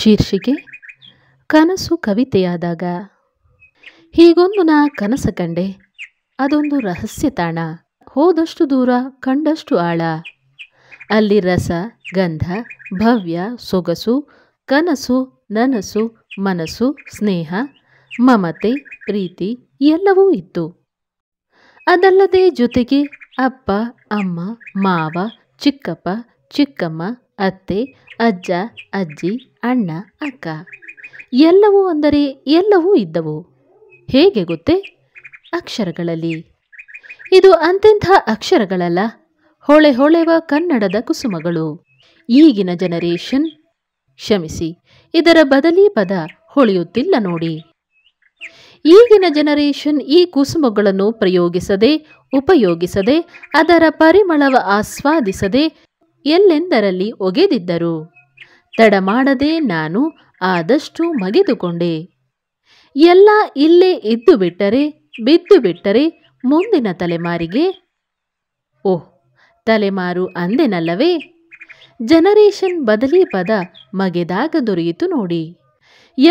ಶೀರ್ಷಿಕೆ ಕನಸು ಕವಿತೆಯಾದಾಗ ಹೀಗೊಂದು ನಾ ಕನಸ ಕಂಡೆ ಅದೊಂದು ರಹಸ್ಯ ತಾಣ ಹೋದಷ್ಟು ದೂರ ಕಂಡಷ್ಟು ಆಳ ಅಲ್ಲಿ ರಸ ಗಂಧ ಭವ್ಯ ಸೊಗಸು ಕನಸು ನನಸು ಮನಸ್ಸು ಸ್ನೇಹ ಮಮತೆ ಪ್ರೀತಿ ಎಲ್ಲವೂ ಇತ್ತು ಅದಲ್ಲದೆ ಜೊತೆಗೆ ಅಪ್ಪ ಅಮ್ಮ ಮಾವ ಚಿಕ್ಕಪ್ಪ ಚಿಕ್ಕಮ್ಮ ಅತ್ತೆ ಅಜ್ಜ ಅಜ್ಜಿ ಅಣ್ಣ ಅಕ್ಕ ಎಲ್ಲವೂ ಅಂದರೆ ಎಲ್ಲವೂ ಇದ್ದವು ಹೇಗೆ ಗೊತ್ತೇ ಅಕ್ಷರಗಳಲ್ಲಿ ಇದು ಅಂತೆಂಥ ಅಕ್ಷರಗಳಲ್ಲ ಹೊಳೆ ಹೊಳೆವ ಕನ್ನಡದ ಕುಸುಮಗಳು ಈಗಿನ ಜನರೇಷನ್ ಕ್ಷಮಿಸಿ ಇದರ ಬದಲಿ ಪದ ಹೊಳೆಯುತ್ತಿಲ್ಲ ನೋಡಿ ಈಗಿನ ಜನರೇಷನ್ ಈ ಕುಸುಮಗಳನ್ನು ಪ್ರಯೋಗಿಸದೆ ಉಪಯೋಗಿಸದೆ ಅದರ ಪರಿಮಳವ ಆಸ್ವಾದಿಸದೆ ಎಲ್ಲೆಂದರಲ್ಲಿ ಒಗೆದಿದ್ದರು ತಡಮಾಡದೆ ನಾನು ಆದಷ್ಟು ಮಗೆದುಕೊಂಡೆ ಎಲ್ಲ ಇಲ್ಲೇ ಇದ್ದು ಬಿಟ್ಟರೆ ಬಿದ್ದು ಬಿಟ್ಟರೆ ಮುಂದಿನ ತಲೆಮಾರಿಗೆ ಓಹ್ ತಲೆಮಾರು ಅಂದೆನಲ್ಲವೇ ಜನರೇಷನ್ ಬದಲಿ ಪದ ಮಗೆದಾಗ ದೊರೆಯಿತು ನೋಡಿ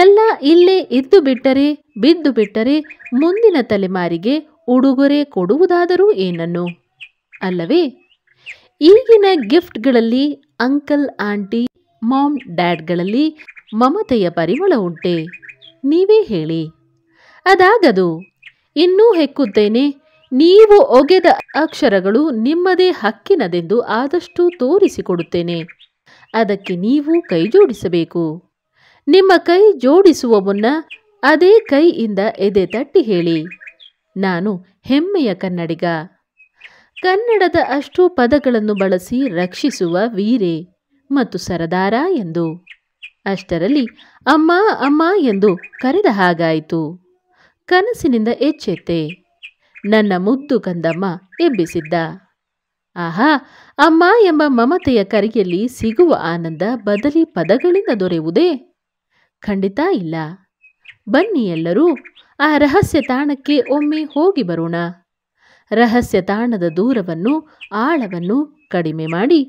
ಎಲ್ಲ ಇಲ್ಲೇ ಇದ್ದು ಬಿಟ್ಟರೆ ಬಿದ್ದು ಬಿಟ್ಟರೆ ಮುಂದಿನ ತಲೆಮಾರಿಗೆ ಉಡುಗೊರೆ ಕೊಡುವುದಾದರೂ ಏನನ್ನು ಅಲ್ಲವೇ ಇಂದಿನ ಗಿಫ್ಟ್ಗಳಲ್ಲಿ ಅಂಕಲ್ ಆಂಟಿ ಮಾಮ್ ಡ್ಯಾಡ್ಗಳಲ್ಲಿ ಮಮತೆಯ ಪರಿಮಳ ಉಂಟೆ ನೀವೇ ಹೇಳಿ ಅದಾಗದು ಇನ್ನೂ ಹೆಕ್ಕುತ್ತೇನೆ ನೀವು ಒಗೆದ ಅಕ್ಷರಗಳು ನಿಮ್ಮದೇ ಹಕ್ಕಿನದೆಂದು ಆದಷ್ಟು ತೋರಿಸಿಕೊಡುತ್ತೇನೆ ಅದಕ್ಕೆ ನೀವು ಕೈ ಜೋಡಿಸಬೇಕು ನಿಮ್ಮ ಕೈ ಜೋಡಿಸುವ ಮುನ್ನ ಅದೇ ಕೈಯಿಂದ ಎದೆ ತಟ್ಟಿ ಹೇಳಿ ನಾನು ಹೆಮ್ಮೆಯ ಕನ್ನಡಿಗ ಕನ್ನಡದ ಅಷ್ಟು ಪದಗಳನ್ನು ಬಳಸಿ ರಕ್ಷಿಸುವ ವೀರೆ ಮತ್ತು ಸರದಾರ ಎಂದು ಅಷ್ಟರಲ್ಲಿ ಅಮ್ಮ ಅಮ್ಮ ಎಂದು ಕರೆದ ಹಾಗಾಯಿತು ಕನಸಿನಿಂದ ಎಚ್ಚೆತ್ತೆ ನನ್ನ ಮುದ್ದು ಕಂದಮ್ಮ ಎಬ್ಬಿಸಿದ್ದ ಆಹಾ ಅಮ್ಮ ಎಂಬ ಮಮತೆಯ ಕರೆಯಲ್ಲಿ ಸಿಗುವ ಆನಂದ ಬದಲಿ ಪದಗಳಿಂದ ದೊರೆಯುವುದೇ ಖಂಡಿತ ಇಲ್ಲ ಬನ್ನಿ ಎಲ್ಲರೂ ಆ ರಹಸ್ಯ ತಾಣಕ್ಕೆ ಒಮ್ಮೆ ಹೋಗಿ ಬರೋಣ ರಹಸ್ಯ ತಾಣದ ದೂರವನ್ನು ಆಳವನ್ನು ಕಡಿಮೆ ಮಾಡಿ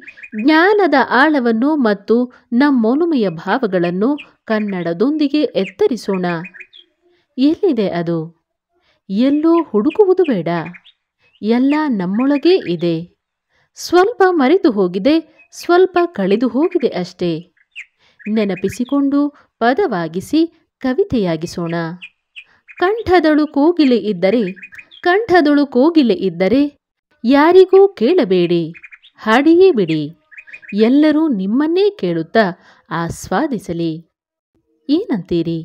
ಜ್ಞಾನದ ಆಳವನ್ನು ಮತ್ತು ನಮ್ಮೊಲುಮೆಯ ಭಾವಗಳನ್ನು ಕನ್ನಡದೊಂದಿಗೆ ಎತ್ತರಿಸೋಣ ಎಲ್ಲಿದೆ ಅದು ಎಲ್ಲೋ ಹುಡುಕುವುದು ಬೇಡ ಎಲ್ಲ ನಮ್ಮೊಳಗೇ ಇದೆ ಸ್ವಲ್ಪ ಮರೆತು ಹೋಗಿದೆ ಸ್ವಲ್ಪ ಕಳೆದು ಹೋಗಿದೆ ಅಷ್ಟೇ ನೆನಪಿಸಿಕೊಂಡು ಪದವಾಗಿಸಿ ಕವಿತೆಯಾಗಿಸೋಣ ಕಂಠದಳು ಕೋಗಿಲೆ ಇದ್ದರೆ ಕಂಠದೊಳು ಕೋಗಿಲೆ ಇದ್ದರೆ ಯಾರಿಗೂ ಕೇಳಬೇಡಿ ಹಾಡಿಯೇ ಬಿಡಿ ಎಲ್ಲರೂ ನಿಮ್ಮನ್ನೇ ಕೇಳುತ್ತಾ ಆಸ್ವಾದಿಸಲಿ ಏನಂತೀರಿ